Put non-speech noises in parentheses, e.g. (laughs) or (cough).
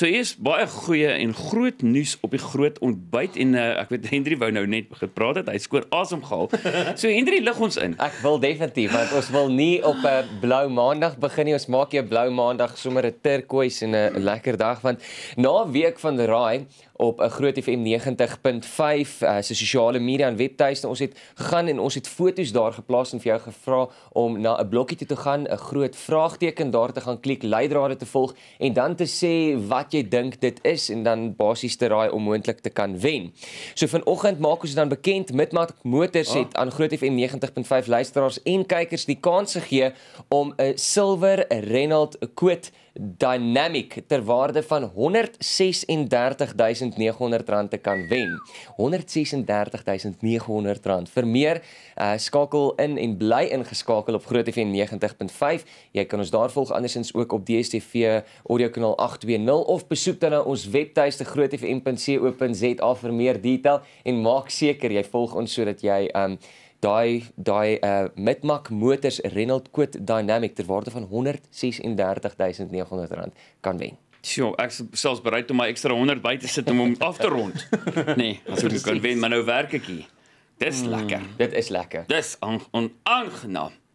So eers baie goeie en groot nuus op die groot ontbyt en uh, ek weet Hendrie wou nou net gepraat het. Hy skoor asem gehaal. So Hendrie lig ons in. Ek wil definitief want ons wil nie op 'n eh, blou maandag begin nie. Ons maak jou blou maandag sommer 'n turquoise en 'n lekker dag want na 'n week van raai op 'n eh, Groot FM 90.5 uh, se sosiale media en webtuiste. Ons het gegaan en ons het fotos daar geplaas en vir jou gevra om na 'n blokkie toe te gaan, 'n groot vraagteken daar te gaan klik, leidrade te volg en dan te sê wat jy dink dit is en dan basies te raai om moontlik te kan wen. So vanoggend maak ons dit dan bekend met Mat Motors het ah. aan Groot FM 90.5 luisteraars en kykers die kans gegee om 'n silwer Renault Kwid Dynamic ter waarde van 136000 R136900 te kan wen. R136900. Vir meer, uh, skakel in en bly ingeskakel op Groot FM 90.5. Jy kan ons daar volg andersins ook op DStv audio kanaal 820 of besoek dan ons webtuiste grootfm.co.za vir meer detail en maak seker jy volg ons sodat jy um daai daai uh eh, Midmak motors Renault Quote Dynamic ter waarde van R136900 kan wen sjoe, ek selfs bereid om my ekstra 100 by te sit om hom af te rond. (laughs) Nee, as ek kan wen, maar nou werk ek hier. Dis mm, lekker. Dit is lekker. Dis aan on, aangenaam. On,